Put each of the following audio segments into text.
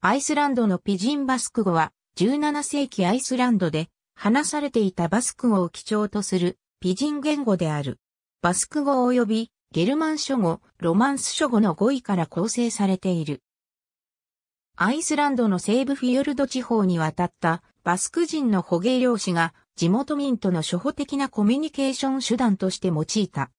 アイスランドのピジンバスク語は、17世紀アイスランドで話されていたバスク語を基調とするピジン言語である。バスク語及びゲルマン諸語、ロマンス諸語の語彙から構成されている。アイスランドの西部フィヨルド地方に渡ったバスク人の捕鯨漁師が地元民との初歩的なコミュニケーション手段として用いた。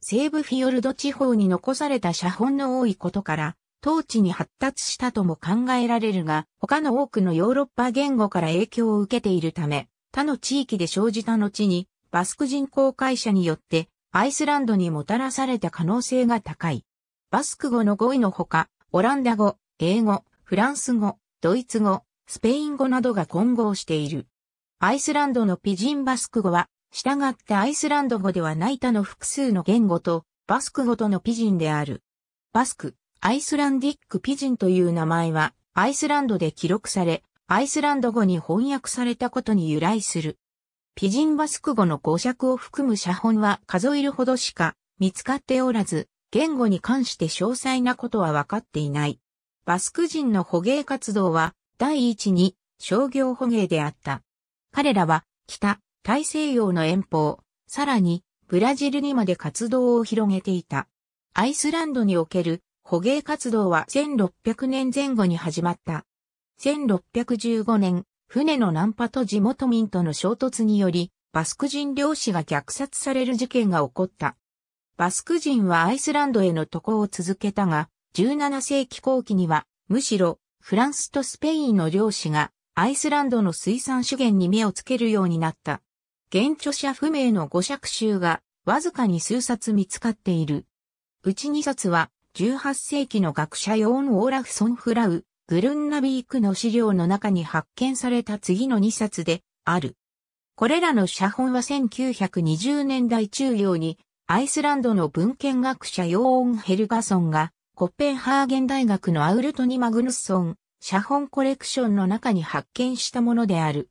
西部フィヨルド地方に残された写本の多いことから、当地に発達したとも考えられるが、他の多くのヨーロッパ言語から影響を受けているため、他の地域で生じた後に、バスク人公会社によって、アイスランドにもたらされた可能性が高い。バスク語の語彙のほか、オランダ語、英語、フランス語、ドイツ語、スペイン語などが混合している。アイスランドのピジンバスク語は、従ってアイスランド語ではない他の複数の言語と、バスク語とのピジンである。バスク、アイスランディックピジンという名前は、アイスランドで記録され、アイスランド語に翻訳されたことに由来する。ピジンバスク語の語釈を含む写本は数えるほどしか見つかっておらず、言語に関して詳細なことは分かっていない。バスク人の捕鯨活動は第一に商業捕鯨であった。彼らは北、大西洋の遠方、さらにブラジルにまで活動を広げていた。アイスランドにおける捕鯨活動は1600年前後に始まった。1615年、船のナンパと地元民との衝突により、バスク人漁師が虐殺される事件が起こった。バスク人はアイスランドへの渡航を続けたが、17世紀後期には、むしろ、フランスとスペインの漁師が、アイスランドの水産資源に目をつけるようになった。現著者不明の五尺集が、わずかに数冊見つかっている。うち二冊は、18世紀の学者ヨーン・オーラフソン・フラウ、グルンナビークの資料の中に発見された次の2冊である。これらの写本は1920年代中央にアイスランドの文献学者ヨーン・ヘルガソンがコッペンハーゲン大学のアウルトニ・マグヌスソン写本コレクションの中に発見したものである。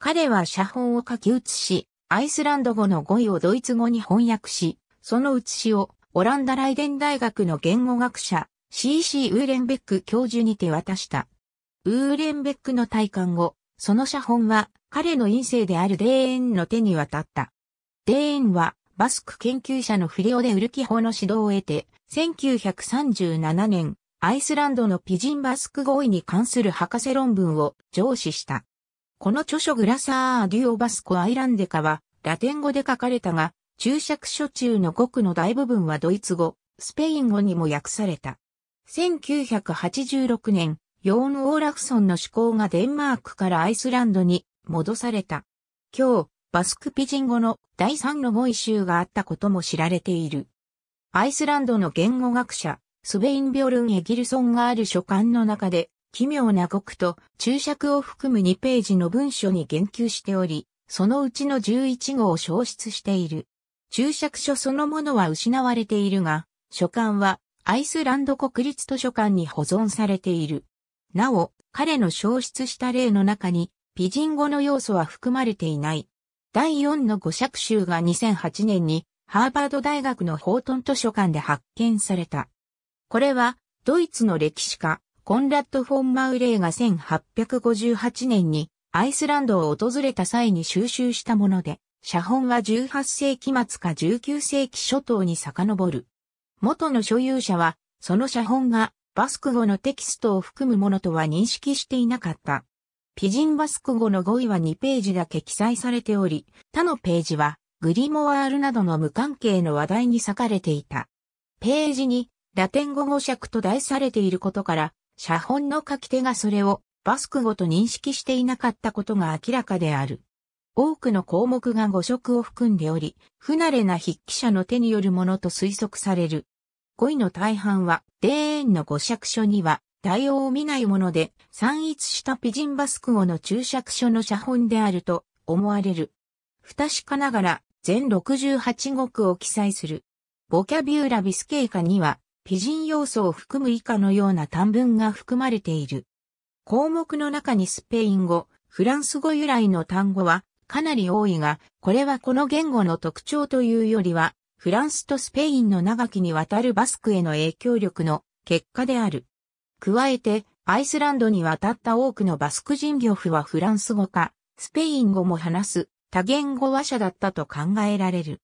彼は写本を書き写し、アイスランド語の語彙をドイツ語に翻訳し、その写しをオランダライデン大学の言語学者、CC ウーレンベック教授に手渡した。ウーレンベックの退官後、その写本は彼の院生であるデーエンの手に渡った。デーエンはバスク研究者のフリオでウルキホの指導を得て、1937年、アイスランドのピジンバスク合意に関する博士論文を上司した。この著書グラサー・デュオ・バスコ・アイランデカは、ラテン語で書かれたが、注釈書中の語句の大部分はドイツ語、スペイン語にも訳された。1986年、ヨーン・オーラフソンの思考がデンマークからアイスランドに戻された。今日、バスクピジン語の第3の語彙集があったことも知られている。アイスランドの言語学者、スベイン・ビョルン・エギルソンがある書簡の中で、奇妙な語句と注釈を含む2ページの文書に言及しており、そのうちの11語を消失している。注釈書そのものは失われているが、書簡はアイスランド国立図書館に保存されている。なお、彼の消失した例の中に、ピジン語の要素は含まれていない。第4の五尺集が2008年に、ハーバード大学のホートン図書館で発見された。これは、ドイツの歴史家、コンラッド・フォン・マウレイが1858年にアイスランドを訪れた際に収集したもので、写本は18世紀末か19世紀初頭に遡る。元の所有者は、その写本がバスク語のテキストを含むものとは認識していなかった。ピジンバスク語の語彙は2ページだけ記載されており、他のページはグリモワールなどの無関係の話題に割かれていた。ページにラテン語語尺と題されていることから、写本の書き手がそれをバスク語と認識していなかったことが明らかである。多くの項目が語色を含んでおり、不慣れな筆記者の手によるものと推測される。語彙の大半は、デーンの語釈書には、対応を見ないもので、散逸したピジンバスク語の注釈書の写本であると思われる。不確かながら、全68語句を記載する。ボキャビューラビスケイカには、ピジン要素を含む以下のような短文が含まれている。項目の中にスペイン語、フランス語由来の単語はかなり多いが、これはこの言語の特徴というよりは、フランスとスペインの長きにわたるバスクへの影響力の結果である。加えて、アイスランドに渡った多くのバスク人漁夫はフランス語か、スペイン語も話す多言語話者だったと考えられる。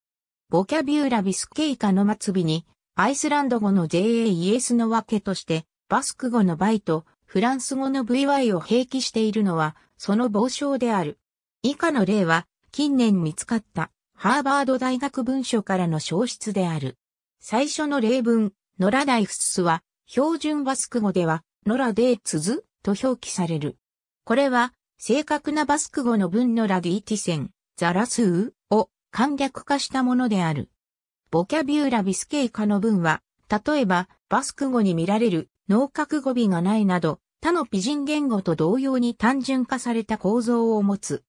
ボキャビューラビスケイカの末尾に、アイスランド語の JA イエスの分けとして、バスク語のバイとフランス語の VY を併記しているのは、その傍聴である。以下の例は、近年見つかったハーバード大学文書からの消失である。最初の例文、ノラダイフスは、標準バスク語では、ノラデーツズと表記される。これは、正確なバスク語の文のラディティセン、ザラスーを簡略化したものである。ボキャビューラビスケイカの文は、例えば、バスク語に見られる脳覚語尾がないなど、他のピジン言語と同様に単純化された構造を持つ。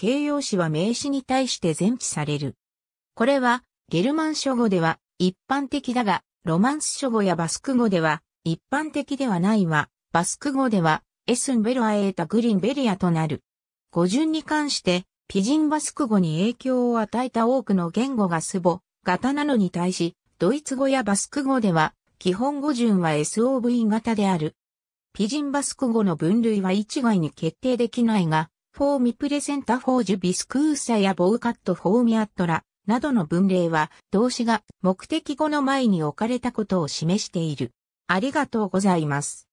形容詞は名詞に対して前置される。これは、ゲルマン諸語では一般的だが、ロマンス諸語やバスク語では一般的ではないは、バスク語ではエスンベロアエータグリンベリアとなる。語順に関して、ピジンバスク語に影響を与えた多くの言語がスボ、型なのに対し、ドイツ語やバスク語では、基本語順は SOV 型である。ピジンバスク語の分類は一概に決定できないが、フォーミプレセンタフォージュビスクーサやボウカットフォーミアットラなどの文例は動詞が目的語の前に置かれたことを示している。ありがとうございます。